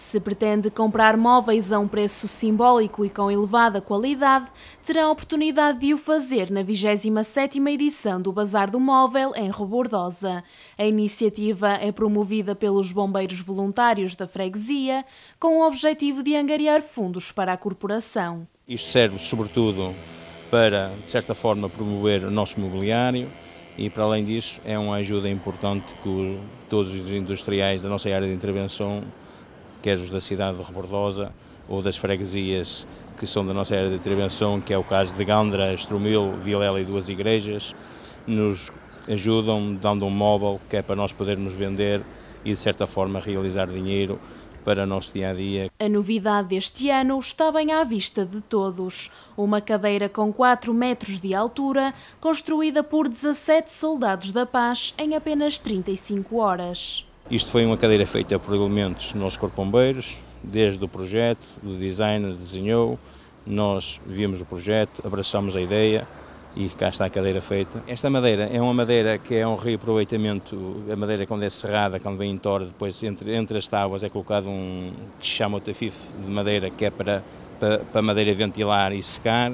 Se pretende comprar móveis a um preço simbólico e com elevada qualidade, terá a oportunidade de o fazer na 27ª edição do Bazar do Móvel em Robordosa. A iniciativa é promovida pelos bombeiros voluntários da freguesia, com o objetivo de angariar fundos para a corporação. Isto serve sobretudo para, de certa forma, promover o nosso mobiliário, e para além disso é uma ajuda importante que todos os industriais da nossa área de intervenção quer os da cidade de Rebordosa ou das freguesias que são da nossa área de intervenção, que é o caso de Gandra, Estrumil, Vilela e duas igrejas, nos ajudam dando um móvel que é para nós podermos vender e de certa forma realizar dinheiro para o nosso dia a dia. A novidade deste ano está bem à vista de todos. Uma cadeira com 4 metros de altura, construída por 17 soldados da paz em apenas 35 horas. Isto foi uma cadeira feita por elementos nós Corpo Bombeiros, desde o projeto, do designer desenhou, nós vimos o projeto, abraçamos a ideia e cá está a cadeira feita. Esta madeira é uma madeira que é um reaproveitamento, a madeira quando é serrada, quando vem em toro, depois entre, entre as tábuas é colocado um que se chama o tafife de madeira, que é para, para, madeira ventilar e secar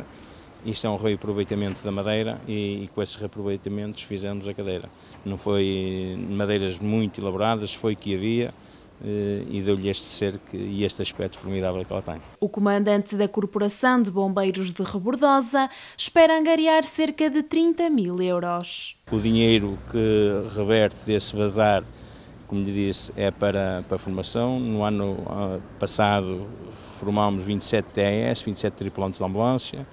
isto é um reaproveitamento da madeira e, e, com esses reaproveitamentos fizemos a cadeira. Não foi madeiras muito elaboradas, foi o que havia eh, e deu-lhe este cerco e este aspecto formidável que ela tem. O comandante da Corporação de Bombeiros de Rebordosa espera angariar cerca de 30 mil euros. O dinheiro que reverte desse bazar, como lhe disse, é para, para a formação. No ano ah, passado formámos 27 TAS, 27 tripulantes de ambulância,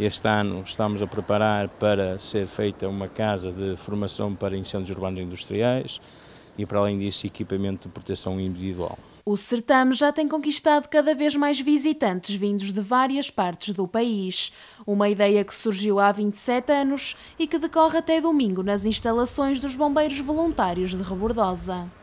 este ano estamos a preparar para ser feita uma casa de formação para incêndios urbanos industriais e, para além disso, equipamento de proteção individual. O certame já tem conquistado cada vez mais visitantes vindos de várias partes do país. Uma ideia que surgiu há 27 anos e que decorre até domingo nas instalações dos Bombeiros Voluntários de Rebordosa.